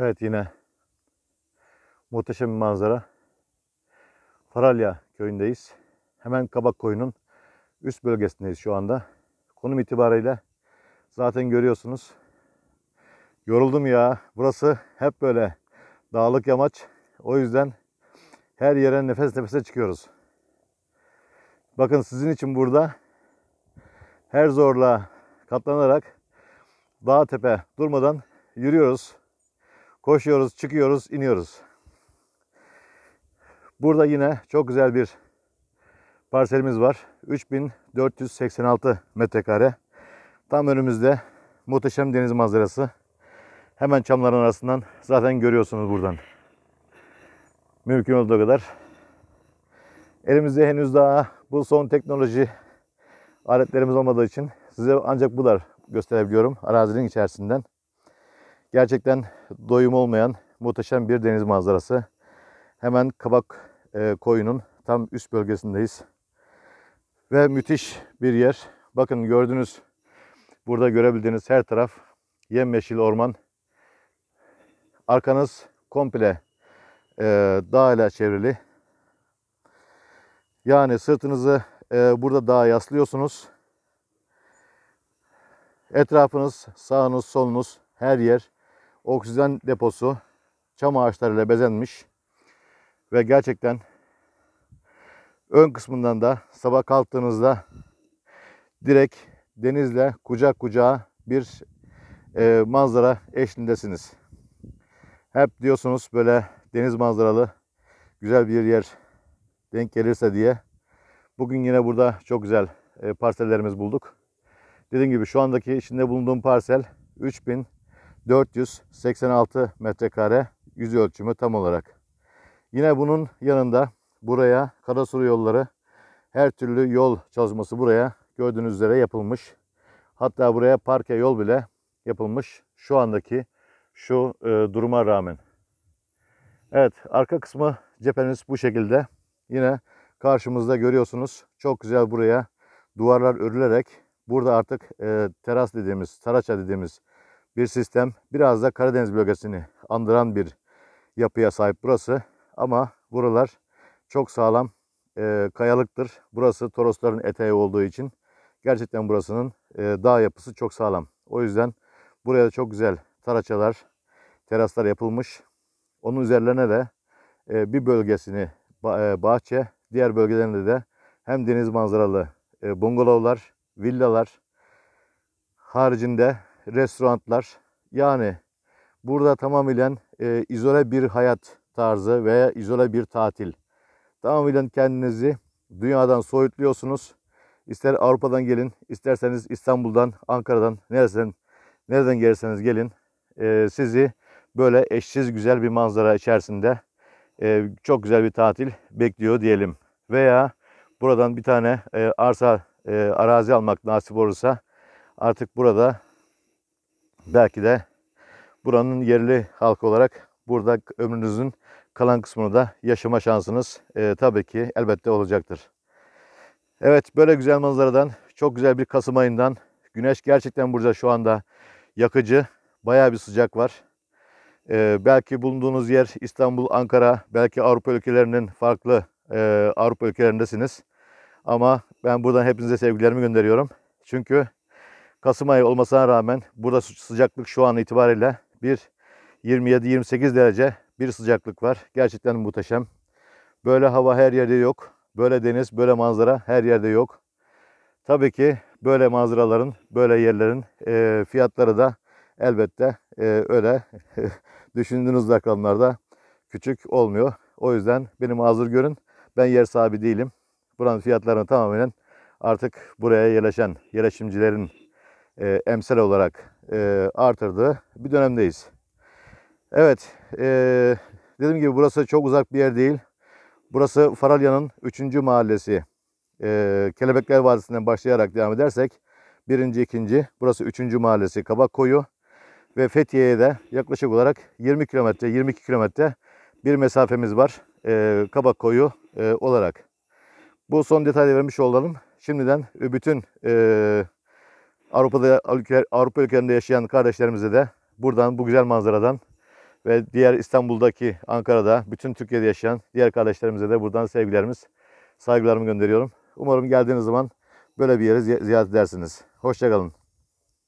Evet yine muhteşem bir manzara. Faralya köyündeyiz. Hemen Kabak Koyu'nun üst bölgesindeyiz şu anda. Konum itibariyle zaten görüyorsunuz. Yoruldum ya. Burası hep böyle dağlık yamaç. O yüzden her yere nefes nefese çıkıyoruz. Bakın sizin için burada her zorla katlanarak dağ tepe durmadan yürüyoruz. Koşuyoruz, çıkıyoruz, iniyoruz. Burada yine çok güzel bir parselimiz var. 3486 metrekare. Tam önümüzde muhteşem deniz manzarası. Hemen çamların arasından zaten görüyorsunuz buradan. Mümkün olduğu kadar. Elimizde henüz daha bu son teknoloji aletlerimiz olmadığı için size ancak bunlar gösterebiliyorum arazinin içerisinden. Gerçekten doyum olmayan muhteşem bir deniz manzarası. Hemen Kabak e, koyunun tam üst bölgesindeyiz. Ve müthiş bir yer. Bakın gördüğünüz burada görebildiğiniz her taraf yemyeşil orman. Arkanız komple e, dağ ile çevrili. Yani sırtınızı e, burada dağa yaslıyorsunuz. Etrafınız, sağınız, solunuz, her yer oksijen deposu çam ağaçlarıyla bezenmiş. Ve gerçekten ön kısmından da sabah kalktığınızda direkt denizle kucak kucağa bir e, manzara eşliğindesiniz. Hep diyorsunuz böyle deniz manzaralı güzel bir yer denk gelirse diye. Bugün yine burada çok güzel e, parsellerimiz bulduk. Dediğim gibi şu andaki içinde bulunduğum parsel 3000 486 metrekare yüz ölçümü tam olarak. Yine bunun yanında buraya karasuru yolları her türlü yol çalışması buraya gördüğünüz üzere yapılmış. Hatta buraya parke yol bile yapılmış şu andaki şu e, duruma rağmen. Evet arka kısmı cepheniz bu şekilde. Yine karşımızda görüyorsunuz çok güzel buraya duvarlar örülerek burada artık e, teras dediğimiz, taraça dediğimiz bir sistem. Biraz da Karadeniz bölgesini andıran bir yapıya sahip burası. Ama buralar çok sağlam e, kayalıktır. Burası Torosların eteği olduğu için gerçekten burasının e, dağ yapısı çok sağlam. O yüzden buraya da çok güzel taraçalar, teraslar yapılmış. Onun üzerlerine de e, bir bölgesini e, bahçe, diğer bölgelerinde de hem deniz manzaralı e, bungalovlar, villalar haricinde restoranlar yani burada tamamıyla e, izole bir hayat tarzı veya izole bir tatil. Tamamıyla kendinizi dünyadan soyutluyorsunuz. İster Avrupa'dan gelin, isterseniz İstanbul'dan, Ankara'dan, nereden, nereden gelirseniz gelin. E, sizi böyle eşsiz güzel bir manzara içerisinde e, çok güzel bir tatil bekliyor diyelim. Veya buradan bir tane e, arsa, e, arazi almak nasip olursa artık burada belki de buranın yerli halkı olarak burada ömrünüzün kalan kısmını da yaşama şansınız e, tabii ki elbette olacaktır. Evet böyle güzel manzaradan, çok güzel bir Kasım ayından güneş gerçekten burada şu anda yakıcı, baya bir sıcak var. Ee, belki bulunduğunuz yer İstanbul, Ankara, belki Avrupa ülkelerinin farklı e, Avrupa ülkelerindesiniz. Ama ben buradan hepinize sevgilerimi gönderiyorum. Çünkü Kasım ayı olmasına rağmen burada sıcaklık şu an itibariyle bir 27-28 derece bir sıcaklık var. Gerçekten muhteşem. Böyle hava her yerde yok. Böyle deniz, böyle manzara her yerde yok. Tabii ki böyle manzaraların, böyle yerlerin e, fiyatları da elbette e, öyle düşündüğünüz rakamlarda küçük olmuyor. O yüzden benim hazır görün. Ben yer sahibi değilim. Buranın fiyatlarını tamamen artık buraya yerleşen yerleşimcilerin e, emsal olarak e, artırdığı bir dönemdeyiz. Evet, e, dediğim gibi burası çok uzak bir yer değil. Burası Faralya'nın 3. mahallesi. E, Kelebekler Vadisi'nden başlayarak devam edersek, 1. 2. burası 3. mahallesi Kabak Koyu ve Fethiye'ye de yaklaşık olarak 20 kilometre, 22 kilometre bir mesafemiz var. E, Kabak Koyu e, olarak. Bu son detayı vermiş olalım. Şimdiden e, bütün e, Avrupa'da Avrupa ülkelerinde yaşayan kardeşlerimize de buradan bu güzel manzaradan ve diğer İstanbul'daki, Ankara'da, bütün Türkiye'de yaşayan diğer kardeşlerimize de buradan sevgilerimiz, saygılarımı gönderiyorum. Umarım geldiğiniz zaman böyle bir yeri ziyaret edersiniz. Hoşçakalın.